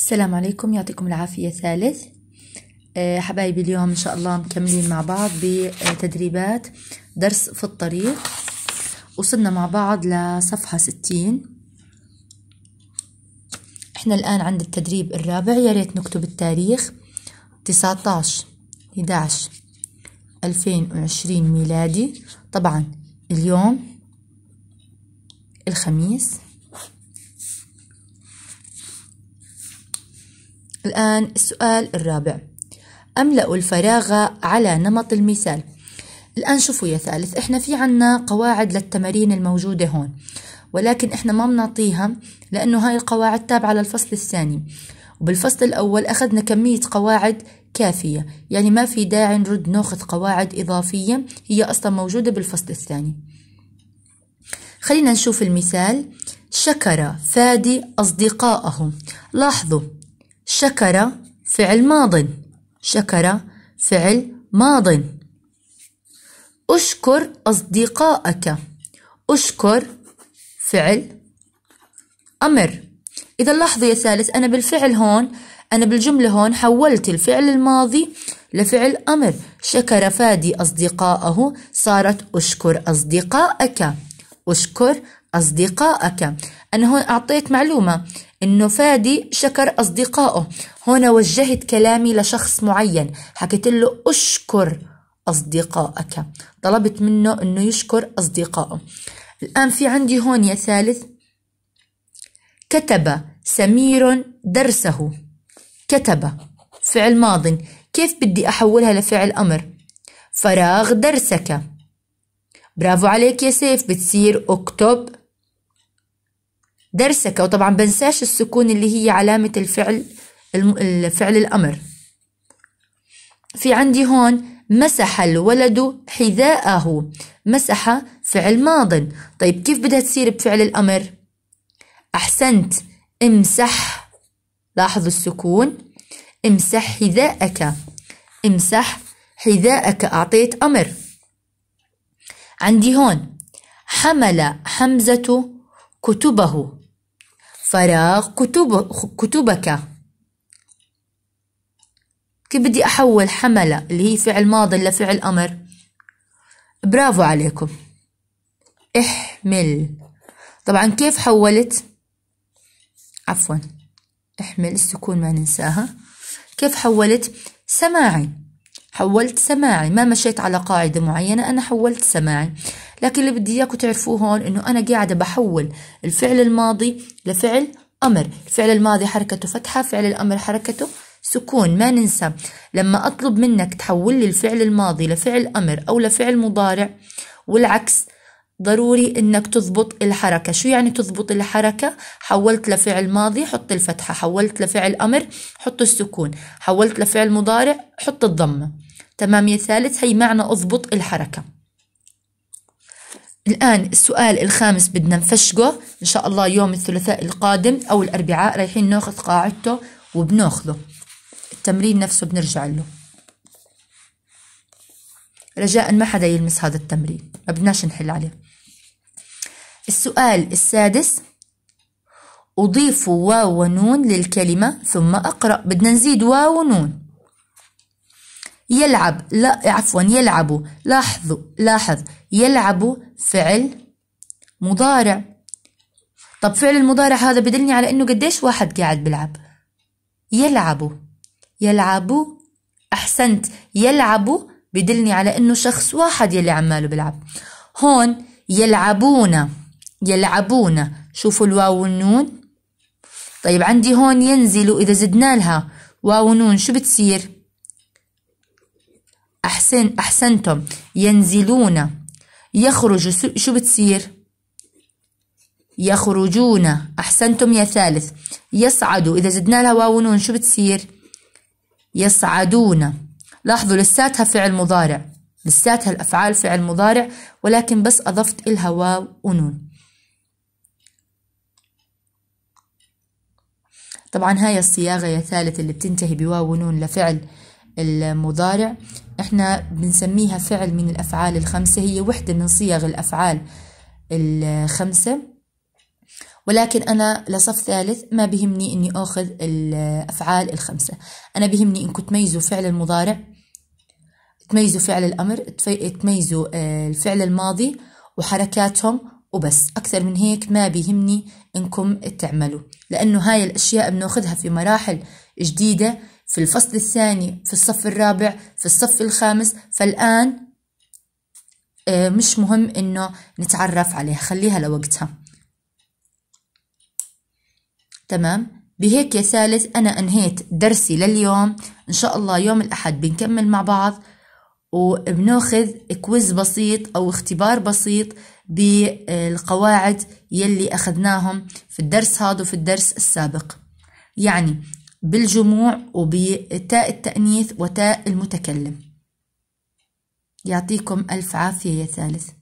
السلام عليكم يعطيكم العافية ثالث آه، حبايبي اليوم إن شاء الله مكملين مع بعض بتدريبات درس في الطريق وصلنا مع بعض لصفحة ستين احنا الآن عند التدريب الرابع يا ريت نكتب التاريخ تسعتاش 11 2020 ميلادي طبعا اليوم الخميس الآن السؤال الرابع أملأ الفراغ على نمط المثال الآن شوفوا يا ثالث إحنا في عنا قواعد للتمارين الموجودة هون ولكن إحنا ما بنعطيها لأنه هاي القواعد تابعة للفصل الثاني وبالفصل الأول أخذنا كمية قواعد كافية يعني ما في داعي نرد ناخذ قواعد إضافية هي أصلا موجودة بالفصل الثاني خلينا نشوف المثال شكر فادي أصدقائه لاحظوا شكر فعل ماض شكر فعل ماض أشكر أصدقائك أشكر فعل أمر إذا لاحظوا يا ثالث أنا بالفعل هون أنا بالجملة هون حولت الفعل الماضي لفعل أمر شكر فادي أصدقائه صارت أشكر أصدقائك أشكر أصدقائك أنا هون أعطيت معلومة إنه فادي شكر أصدقائه هنا وجهت كلامي لشخص معين حكيت له أشكر أصدقائك طلبت منه إنه يشكر أصدقائه الآن في عندي هون يا ثالث كتب سمير درسه كتب فعل ماض كيف بدي أحولها لفعل أمر فراغ درسك برافو عليك يا سيف بتصير اكتب درسك وطبعا بنساش السكون اللي هي علامة الفعل الفعل الأمر في عندي هون مسح الولد حذاءه مسح فعل ماض طيب كيف بدها تصير بفعل الأمر أحسنت امسح لاحظوا السكون امسح حذاءك امسح حذاءك أعطيت أمر عندي هون حمل حمزة كتبه فراغ كتب كتبك كيف بدي أحول حمل اللي هي فعل ماضي لفعل أمر برافو عليكم احمل طبعا كيف حولت عفوا احمل السكون ما ننساها كيف حولت سماعي حولت سماعي ما مشيت على قاعدة معينة أنا حولت سماعي لكن اللي بدي إياكم تعرفوه هون إنه أنا قاعدة بحول الفعل الماضي لفعل أمر الفعل الماضي حركته فتحة فعل الأمر حركته سكون ما ننسى لما أطلب منك تحول لي الفعل الماضي لفعل أمر أو لفعل مضارع والعكس ضروري انك تضبط الحركة شو يعني تضبط الحركة حولت لفعل ماضي حط الفتحة حولت لفعل امر حط السكون حولت لفعل مضارع حط الضمة تمام يا ثالث هي معنى اضبط الحركة الآن السؤال الخامس بدنا نفشقه إن شاء الله يوم الثلاثاء القادم أو الأربعاء رايحين ناخذ قاعدته وبناخذه التمرين نفسه بنرجع له رجاء ما حدا يلمس هذا التمرين ما بدناش نحل عليه السؤال السادس أضيف واو ونون للكلمة ثم أقرأ بدنا نزيد واو ونون يلعب لا عفوا يلعب لاحظوا لاحظ يلعب فعل مضارع طب فعل المضارع هذا بدلني على انه قديش واحد قاعد بيلعب يلعب يلعب احسنت يلعب بدلني على انه شخص واحد يلي عماله بيلعب هون يلعبون يلعبون شوفوا الواو والنون طيب عندي هون ينزلوا إذا زدنا لها واو ونون شو بتصير أحسن أحسنتم ينزلون يخرج شو بتصير يخرجون أحسنتم يا ثالث يصعدوا إذا زدنا لها واو ونون شو بتصير يصعدون لاحظوا لساتها فعل مضارع لساتها الأفعال فعل مضارع ولكن بس أضفت إلها واو ونون طبعا هاي الصياغة يا ثالث اللي بتنتهي بواو ونون لفعل المضارع احنا بنسميها فعل من الأفعال الخمسة هي وحدة من صيغ الأفعال الخمسة ولكن أنا لصف ثالث ما بهمني أني أخذ الأفعال الخمسة أنا بهمني أنكم تميزوا فعل المضارع تميزوا فعل الأمر تميزوا آه، الفعل الماضي وحركاتهم وبس أكثر من هيك ما بيهمني إنكم تعملوا لأنه هاي الأشياء بناخذها في مراحل جديدة في الفصل الثاني في الصف الرابع في الصف الخامس فالآن آه، مش مهم إنه نتعرف عليها خليها لوقتها تمام بهيك يا ثالث أنا أنهيت درسي لليوم إن شاء الله يوم الأحد بنكمل مع بعض وبناخذ كويز بسيط أو اختبار بسيط بالقواعد يلي أخذناهم في الدرس هذا وفي الدرس السابق يعني بالجموع وبتاء التأنيث وتاء المتكلم يعطيكم ألف عافية يا ثالث